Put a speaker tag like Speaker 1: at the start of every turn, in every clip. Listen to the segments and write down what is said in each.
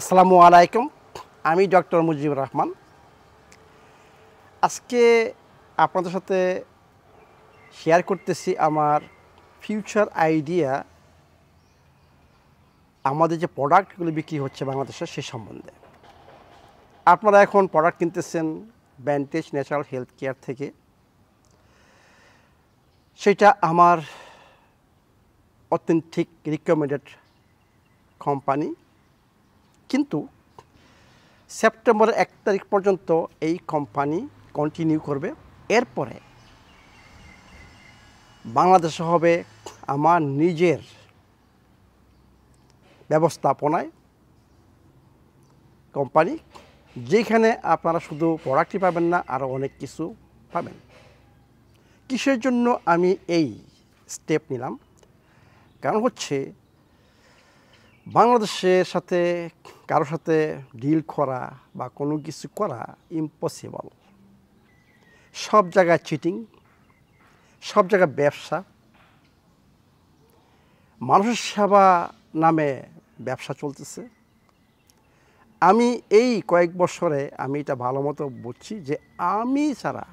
Speaker 1: আসসালামু আলাইকুম আমি ডক্টর মুজিবুর রহমান আজকে আপনাদের সাথে শেয়ার করতেছি আমার ফিউচার আইডিয়া আমাদের যে প্রোডাক্টগুলো বিক্রি হচ্ছে বাংলাদেশে সে সম্বন্ধে আপনারা এখন প্রোডাক্ট কিনতেছেন ব্যান্টেজ ন্যাচারাল হেলথ কেয়ার থেকে সেটা আমার অথেন্টিক রিকমেন্ডেড কোম্পানি কিন্তু সেপ্টেম্বরের এক তারিখ পর্যন্ত এই কোম্পানি কন্টিনিউ করবে এরপরে বাংলাদেশে হবে আমার নিজের ব্যবস্থাপনায় কোম্পানি যেখানে আপনারা শুধু প্রোডাক্টই পাবেন না আরও অনেক কিছু পাবেন কিসের জন্য আমি এই স্টেপ নিলাম কারণ হচ্ছে বাংলাদেশের সাথে কারো সাথে ডিল করা বা কোনো কিছু করা ইম্পসিবল সব জায়গায় চিটিং সব জায়গায় ব্যবসা মানুষের সেবা নামে ব্যবসা চলতেছে আমি এই কয়েক বছরে আমি এটা ভালো মতো বুঝছি যে আমি ছাড়া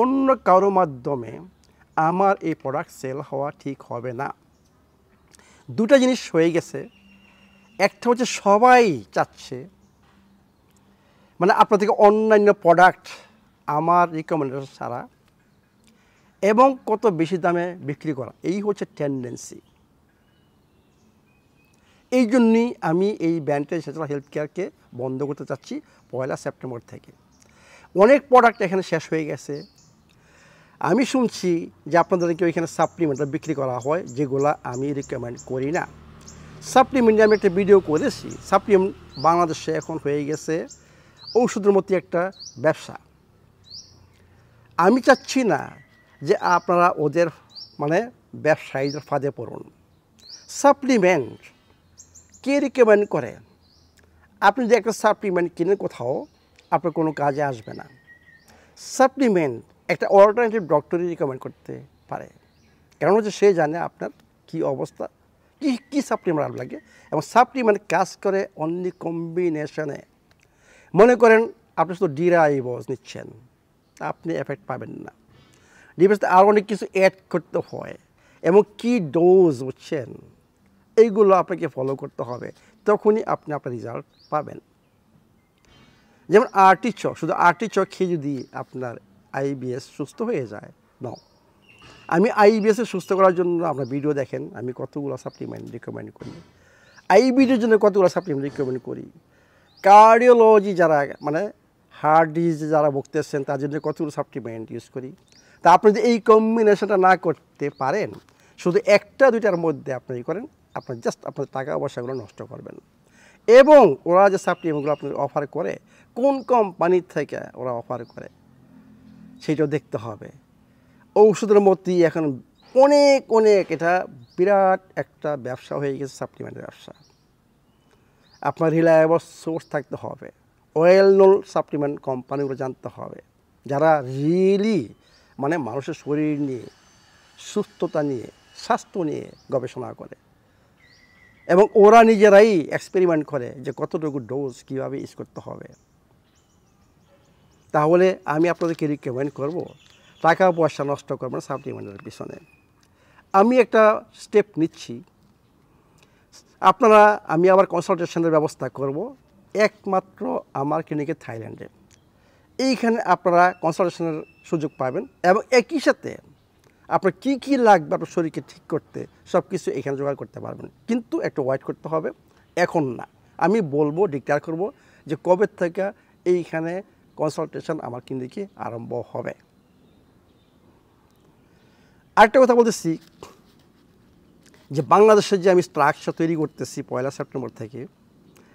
Speaker 1: অন্য কারো মাধ্যমে আমার এই প্রোডাক্ট সেল হওয়া ঠিক হবে না দুটা জিনিস হয়ে গেছে একটা হচ্ছে সবাই চাচ্ছে মানে আপনার থেকে অন্যান্য প্রোডাক্ট আমার রিকমেন্ডেশন ছাড়া এবং কত বেশি দামে বিক্রি করা এই হচ্ছে টেন্ডেন্সি এই জন্যই আমি এই ব্যান্ডেজ সেচলা হেলথ কেয়ারকে বন্ধ করতে চাচ্ছি পয়লা সেপ্টেম্বর থেকে অনেক প্রোডাক্ট এখানে শেষ হয়ে গেছে আমি শুনছি যে আপনাদেরকে ওইখানে সাপ্লিমেন্টটা বিক্রি করা হয় যেগুলো আমি রিকমেন্ড করি না সাপ্লিমেন্ট আমি একটা ভিডিও করেছি সাপ্লিমেন্ট বাংলাদেশে এখন হয়ে গেছে ঔষধের মতো একটা ব্যবসা আমি চাচ্ছি না যে আপনারা ওদের মানে ব্যবসায়ীদের ফাঁদে পড়ুন সাপ্লিমেন্ট কে রিকমেন্ড করে আপনি যদি একটা সাপ্লিমেন্ট কিনে কোথাও আপনার কোনো কাজে আসবে না সাপ্লিমেন্ট একটা অল্টারনেটিভ ডক্টরই রিকমেন্ড করতে পারে কেন হচ্ছে সে জানে আপনার কি অবস্থা কি কি সাপ্লি আমার ভালো লাগে এবং সাপ্লি মানে কাজ করে অনলি কম্বিনেশনে মনে করেন আপনি শুধু ডিরাইভস নিচ্ছেন আপনি এফেক্ট পাবেন না ডিভাইসে আরও অনেক কিছু অ্যাড করতে হয় এবং কি ডোজ হচ্ছেন এইগুলো আপনাকে ফলো করতে হবে তখনই আপনি আপনার রেজাল্ট পাবেন যেমন আর্টিচক শুধু আর্টিচক খেয়ে যদি আপনার আইবিএস সুস্থ হয়ে যায় ন আমি আইবিএসে সুস্থ করার জন্য আপনার ভিডিও দেখেন আমি কতগুলো সাপ্লিমেন্ট রিকমেন্ড করি আইবিডির জন্য কতগুলো সাপ্লিমেন্ট রিকমেন্ড করি কার্ডিওলজি যারা মানে হার্ট ডিজিজ যারা ভুগতেছেন তার জন্য কতগুলো সাপ্লিমেন্ট ইউজ করি তা আপনি যদি এই কম্বিনেশনটা না করতে পারেন শুধু একটা দুইটার মধ্যে আপনি ই করেন আপনার জাস্ট আপনার টাকা পয়সাগুলো নষ্ট করবেন এবং ওরা যে সাপ্লিমেন্টগুলো আপনি অফার করে কোন কোম্পানির থেকে ওরা অফার করে সেইটাও দেখতে হবে ঔষধের মধ্যেই এখন অনেক অনেক এটা বিরাট একটা ব্যবসা হয়ে গেছে সাপ্লিমেন্টের ব্যবসা আপনার রিলায়েবল সোর্স থাকতে হবে ওয়েল নোল সাপ্লিমেন্ট কোম্পানিগুলো জানতে হবে যারা রিয়েলি মানে মানুষের শরীর নিয়ে সুস্থতা নিয়ে স্বাস্থ্য নিয়ে গবেষণা করে এবং ওরা নিজেরাই এক্সপেরিমেন্ট করে যে কতটুকু ডোজ কীভাবে ইউজ করতে হবে তাহলে আমি আপনাদেরকে রিকমেন্ড করব টাকা পয়সা নষ্ট করবো না সাপ্লিমেন্টের পিছনে আমি একটা স্টেপ নিচ্ছি আপনারা আমি আবার কনসালটেশনের ব্যবস্থা করব একমাত্র আমার ক্লিনিকে থাইল্যান্ডে এইখানে আপনারা কনসালটেশনের সুযোগ পাবেন এবং একই সাথে আপনার কী কী লাগবে আপনার শরীরকে ঠিক করতে সব কিছু এখানে জোগাড় করতে পারবেন কিন্তু একটু ওয়েট করতে হবে এখন না আমি বলবো ডিক্লেয়ার করব যে কবে থেকে এইখানে কনসালটেশন আমার ক্লিনিকে আরম্ভ হবে আরেকটা কথা বলতেছি যে বাংলাদেশের যে আমি স্ট্রাকচার তৈরি করতেছি পয়লা সেপ্টেম্বর থেকে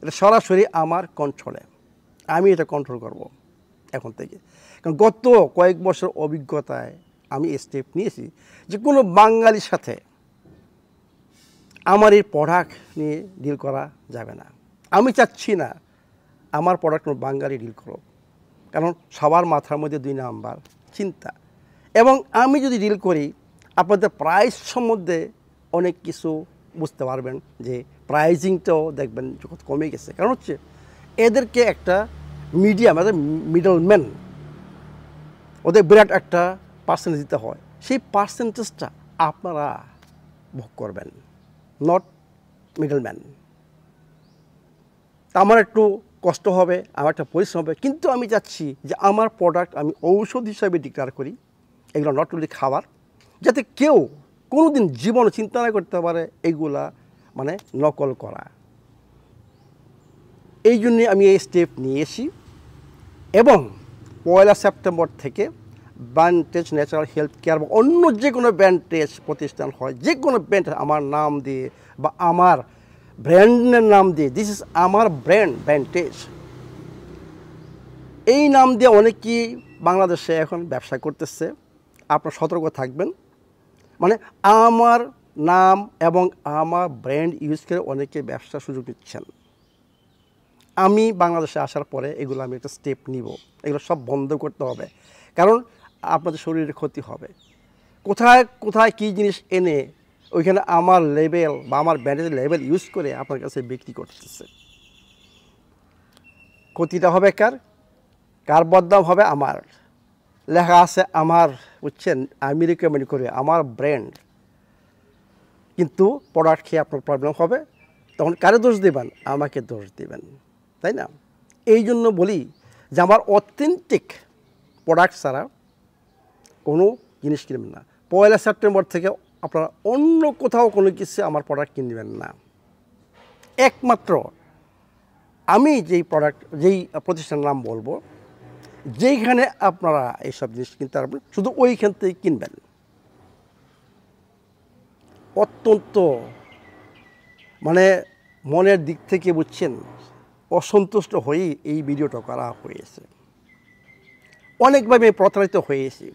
Speaker 1: এটা সরাসরি আমার কন্ট্রোলে আমি এটা কন্ট্রোল করব এখন থেকে কারণ গত কয়েক বছর অভিজ্ঞতায় আমি স্টেপ নিয়েছি যে কোনো বাঙালির সাথে আমার এই প্রোডাক্ট নিয়ে ডিল করা যাবে না আমি চাচ্ছি না আমার প্রোডাক্ট কোনো বাঙালি ডিল করো কারণ সবার মাথার মধ্যে দুই নাম্বার চিন্তা এবং আমি যদি ডিল করি আপনাদের প্রাইস সম্বন্ধে অনেক কিছু বুঝতে পারবেন যে প্রাইজিংটাও দেখবেন যখন কমে গেছে কারণ হচ্ছে এদেরকে একটা মিডিয়াম অর্থাৎ মিডলম্যান ওদের বিরাট একটা পার্সেন্টেজ দিতে হয় সেই পার্সেন্টেজটা আপনারা ভোগ করবেন নট মিডলম্যান আমার একটু কষ্ট হবে আমার একটা পরিশ্রম হবে কিন্তু আমি চাচ্ছি যে আমার প্রোডাক্ট আমি ঔষধ হিসাবে ডিক্লার করি এগুলো নট অনলি খাবার যাতে কেউ কোনো দিন জীবন চিন্তা না করতে পারে এইগুলা মানে নকল করা এই জন্যে আমি এই স্টেপ নিয়ে এসি এবং পয়লা সেপ্টেম্বর থেকে ব্যান্টেজ ন্যাচারাল হেলথ কেয়ার বা অন্য যে কোনো ব্যান্টেজ প্রতিষ্ঠান হয় যে কোনো ব্যান্ড আমার নাম দিয়ে বা আমার ব্র্যান্ডের নাম দিয়ে দিস ইজ আমার ব্র্যান্ড ব্যান্টেজ এই নাম দিয়ে অনেকেই বাংলাদেশে এখন ব্যবসা করতেছে আপনার সতর্ক থাকবেন মানে আমার নাম এবং আমার ব্র্যান্ড ইউজ করে অনেকে ব্যবসার সুযোগ নিচ্ছেন আমি বাংলাদেশে আসার পরে এগুলো আমি একটা স্টেপ নিব এগুলো সব বন্ধ করতে হবে কারণ আপনাদের শরীরের ক্ষতি হবে কোথায় কোথায় কী জিনিস এনে ওইখানে আমার লেভেল বা আমার ব্র্যান্ডের লেভেল ইউজ করে আপনার কাছে বিক্রি করতেছে ক্ষতিটা হবে কার কার বদনাম হবে আমার লেখা আছে আমার বুঝছেন আমি রিকমেন্ড মানে করি আমার ব্র্যান্ড কিন্তু প্রোডাক্ট খেয়ে আপনার প্রবলেম হবে তখন কারে দোষ দেবেন আমাকে দোষ দেবেন তাই না এই জন্য বলি যে আমার অথেন্টিক প্রোডাক্ট ছাড়া কোনো জিনিস কিনবেন না পয়লা সেপ্টেম্বর থেকে আপনারা অন্য কোথাও কোনো কিছু আমার প্রোডাক্ট কিনবেন না একমাত্র আমি যেই প্রোডাক্ট যেই প্রতিষ্ঠানের নাম বলবো যেইখানে আপনারা এইসব জিনিস কিনতে পারবেন শুধু ওইখান থেকে কিনবেন অত্যন্ত মানে মনের দিক থেকে বুঝছেন অসন্তুষ্ট হয়েই এই ভিডিওটা করা হয়েছে অনেকভাবে প্রতারিত হয়েছি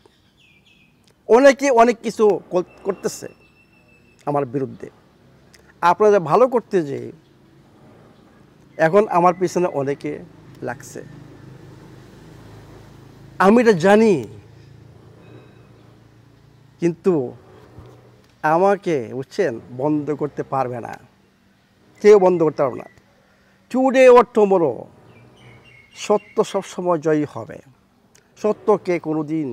Speaker 1: অনেকে অনেক কিছু করতেছে আমার বিরুদ্ধে আপনারা ভালো করতে যে এখন আমার পিছনে অনেকে লাগছে আমি এটা জানি কিন্তু আমাকে বুঝছেন বন্ধ করতে পারবে না কেউ বন্ধ করতে পারবে না চুড়ে ওর টুমোরো সত্য সবসময় জয়ী হবে সত্যকে কোনো দিন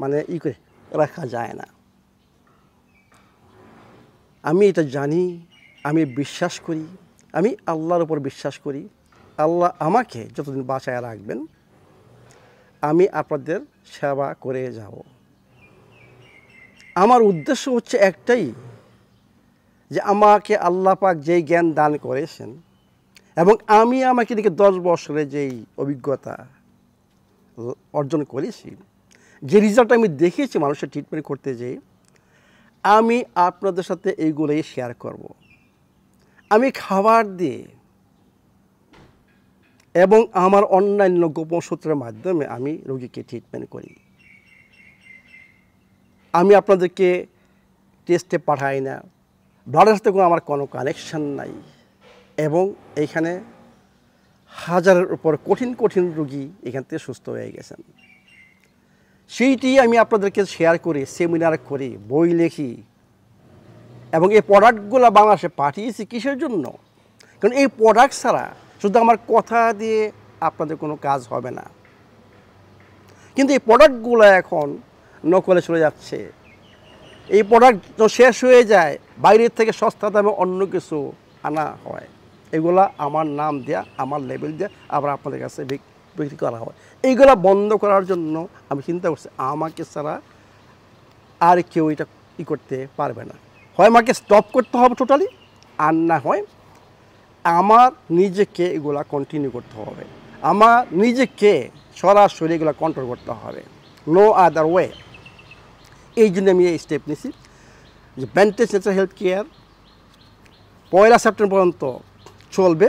Speaker 1: মানে ই করে রাখা যায় না আমি এটা জানি আমি বিশ্বাস করি আমি আল্লাহর উপর বিশ্বাস করি আল্লাহ আমাকে যতদিন বাঁচায় রাখবেন আমি আপনাদের সেবা করে যাব আমার উদ্দেশ্য হচ্ছে একটাই যে আমাকে আল্লাহ পাক যেই জ্ঞান দান করেছেন এবং আমি আমাকে দিকে দশ বছরে যেই অভিজ্ঞতা অর্জন করেছি যে রিজাল্ট আমি দেখেছি মানুষের ট্রিটমেন্ট করতে যেয়ে আমি আপনাদের সাথে এইগুলোই শেয়ার করব। আমি খাবার দিয়ে এবং আমার অন্যান্য গোপন সূত্রের মাধ্যমে আমি রোগীকে ট্রিটমেন্ট করি আমি আপনাদেরকে টেস্টে পাঠাই না ব্লাডের সাথে কোনো আমার কোনো কানেকশান নাই এবং এইখানে হাজারের উপর কঠিন কঠিন রুগী এখান থেকে সুস্থ হয়ে গেছেন সেইটি আমি আপনাদেরকে শেয়ার করি সেমিনার করি বই লেখি এবং এই প্রোডাক্টগুলো বাংলাদেশে পাঠিয়েছি কিসের জন্য কারণ এই প্রোডাক্ট ছাড়া শুধু আমার কথা দিয়ে আপনাদের কোনো কাজ হবে না কিন্তু এই প্রোডাক্টগুলো এখন নকলে চলে যাচ্ছে এই প্রোডাক্ট তো শেষ হয়ে যায় বাইরের থেকে সস্তা দামে অন্য কিছু আনা হয় এগুলা আমার নাম দেয়া আমার লেবেল দেয়া আবার আপনাদের কাছে বিক্রি করা হয় এইগুলা বন্ধ করার জন্য আমি চিন্তা করছি আমাকে ছাড়া আর কেউ এটা ই করতে পারবে না হয় আমাকে স্টপ করতে হবে টোটালি আর না হয় আমার নিজেকে এগুলা কন্টিনিউ করতে হবে আমার নিজেকে সরাসরি এগুলো কন্ট্রোল করতে হবে নো আদার ওয়ে এই জন্য আমি এই স্টেপ নিছি যে ব্যান্টেজ ন্যাচারাল হেলথ কেয়ার পয়লা সেপ্টেম্বর পর্যন্ত চলবে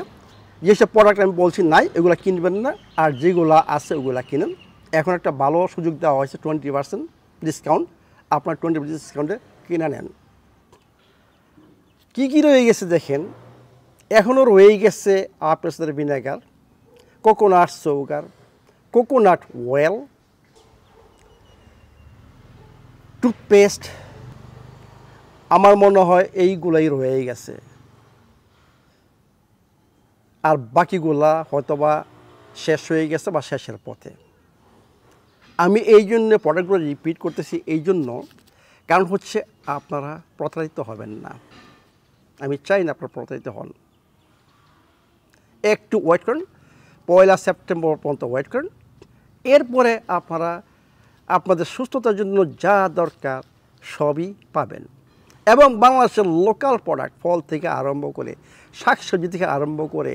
Speaker 1: যেসব প্রোডাক্ট আমি বলছি নাই এগুলো কিনবেন না আর যেগুলো আছে ওগুলো কিনেন এখন একটা ভালো সুযোগ দেওয়া হয়েছে টোয়েন্টি পার্সেন্ট ডিসকাউন্ট আপনার টোয়েন্টি পার্সেন্ট ডিসকাউন্টে কিনে নেন কী কী রয়ে গেছে দেখেন এখনও রয়েই গেছে আপনার vinegar coconut sugar coconut oil toothpaste আমার মনে হয় এইগুলাই রয়েই গেছে আর বাকিগুলা হয়তোবা শেষ হয়ে গেছে বা শেষের পথে আমি এই জন্য প্রোডাক্টগুলো রিপিট করতেছি এই জন্য কারণ হচ্ছে আপনারা প্রতারিত হবেন না আমি চাই না আপনারা প্রতারিত হন একটু ওয়েট করেন পয়লা সেপ্টেম্বর পর্যন্ত ওয়েট করেন এরপরে আপনারা আপনাদের সুস্থতার জন্য যা দরকার সবই পাবেন এবং বাংলাদেশের লোকাল প্রোডাক্ট ফল থেকে আরম্ভ করে শাকসবজি থেকে আরম্ভ করে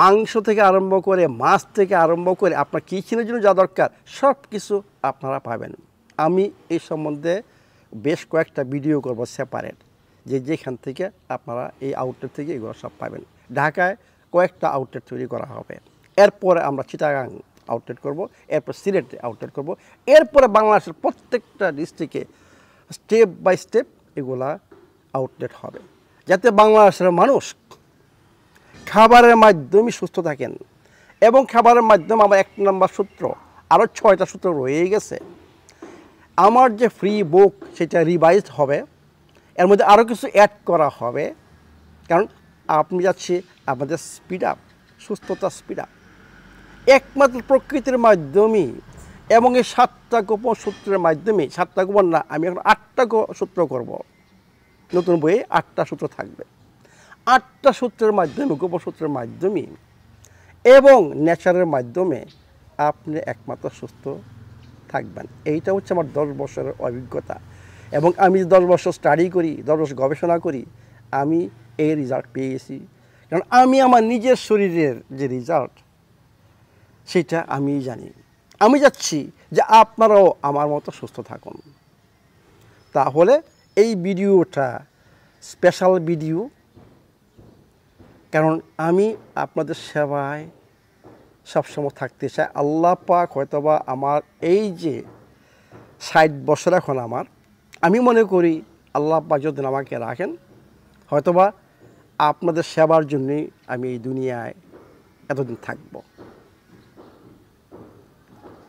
Speaker 1: মাংস থেকে আরম্ভ করে মাছ থেকে আরম্ভ করে আপনার কিচেনের জন্য যা দরকার সব কিছু আপনারা পাবেন আমি এই সম্বন্ধে বেশ কয়েকটা ভিডিও করব সেপারেট যে যেখান থেকে আপনারা এই আউটলেট থেকে এগুলো সব পাবেন ঢাকায় কয়েকটা আউটলেট তৈরি করা হবে এরপরে আমরা চিটাগাং আউটলেট করব এরপর সিলেট আউটলেট করব এরপরে বাংলাদেশের প্রত্যেকটা ডিস্ট্রিক্টে স্টেপ বাই স্টেপ এগুলা আউটলেট হবে যাতে বাংলাদেশের মানুষ খাবারের মাধ্যমে সুস্থ থাকেন এবং খাবারের মাধ্যমে আমার এক নম্বর সূত্র আরও ছয়টা সূত্র রয়ে গেছে আমার যে ফ্রি বুক সেটা রিভাইজ হবে এর মধ্যে আরও কিছু অ্যাড করা হবে কারণ আপনি যাচ্ছি আমাদের স্পিড আপ সুস্থতা স্পিড আপ একমাত্র প্রকৃতির মাধ্যমে এবং এই সাতটা গোপন সূত্রের মাধ্যমে সাতটা গোপন না আমি এখন আটটা সূত্র করব নতুন বইয়ে আটটা সূত্র থাকবে আটটা সূত্রের মাধ্যমে গোপন সূত্রের মাধ্যমে এবং নেচারের মাধ্যমে আপনি একমাত্র সুস্থ থাকবেন এইটা হচ্ছে আমার দশ বছরের অভিজ্ঞতা এবং আমি দশ বছর স্টাডি করি দশ বছর গবেষণা করি আমি এই রেজাল্ট পেয়েছি কারণ আমি আমার নিজের শরীরের যে রেজাল্ট সেটা আমি জানি আমি যাচ্ছি যে আপনারাও আমার মতো সুস্থ থাকুন তাহলে এই ভিডিওটা স্পেশাল ভিডিও কারণ আমি আপনাদের সেবায় সবসময় থাকতে চাই আল্লাহ পাক হয়তোবা আমার এই যে ষাট বছর এখন আমার আমি মনে করি আল্লাহ পাক যদি আমাকে রাখেন হয়তোবা আপনাদের সেবার জন্যই আমি এই দুনিয়ায় এতদিন থাকব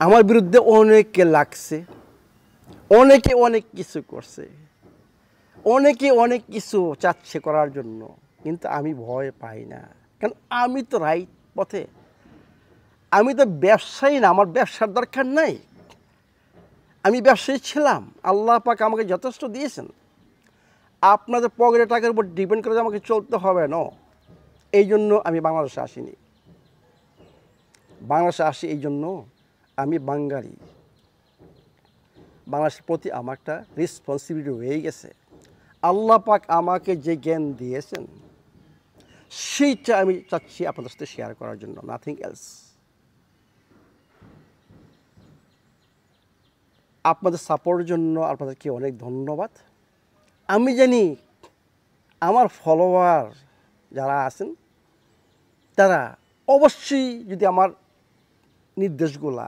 Speaker 1: আমার বিরুদ্ধে অনেকে লাগছে অনেকে অনেক কিছু করছে অনেকে অনেক কিছু চাচ্ছে করার জন্য কিন্তু আমি ভয় পাই না কারণ আমি তো রাইট পথে আমি তো ব্যবসায়ী না আমার ব্যবসার দরকার নাই আমি ব্যবসায়ী ছিলাম আল্লাহ পাক আমাকে যথেষ্ট দিয়েছেন আপনাদের পকেটের টাকার উপর ডিপেন্ড করে আমাকে চলতে হবে না এই জন্য আমি বাংলাদেশে আসিনি বাংলাদেশে আসি এই জন্য আমি বাঙালি বাংলাদেশের প্রতি আমার একটা রেসপন্সিবিলিটি হয়ে গেছে আল্লাহ পাক আমাকে যে জ্ঞান দিয়েছেন সেইটা আমি চাচ্ছি আপনাদের সাথে শেয়ার করার জন্য নাথিং এলস আপনাদের সাপোর্টের জন্য আপনাদেরকে অনেক ধন্যবাদ আমি জানি আমার ফলোয়ার যারা আছেন তারা অবশ্যই যদি আমার নির্দেশগুলা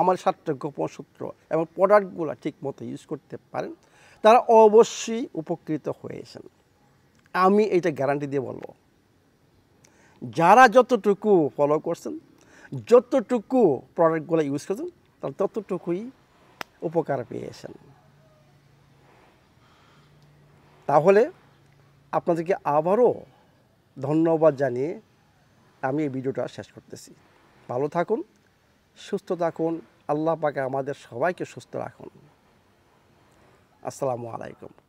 Speaker 1: আমার সাতটা গোপন সূত্র এবং প্রোডাক্টগুলো ঠিক মতো ইউজ করতে পারেন তারা অবশ্যই উপকৃত হয়েছেন আমি এটা গ্যারান্টি দিয়ে বলব যারা যতটুকু ফলো করছেন যতটুকু প্রোডাক্টগুলো ইউজ করছেন তারা ততটুকুই উপকার পেয়েছেন তাহলে আপনাদেরকে আবারও ধন্যবাদ জানিয়ে আমি এই ভিডিওটা শেষ করতেছি ভালো থাকুন সুস্থ থাকুন আল্লাহ পাকে আমাদের সবাইকে সুস্থ রাখুন আসসালামু আলাইকুম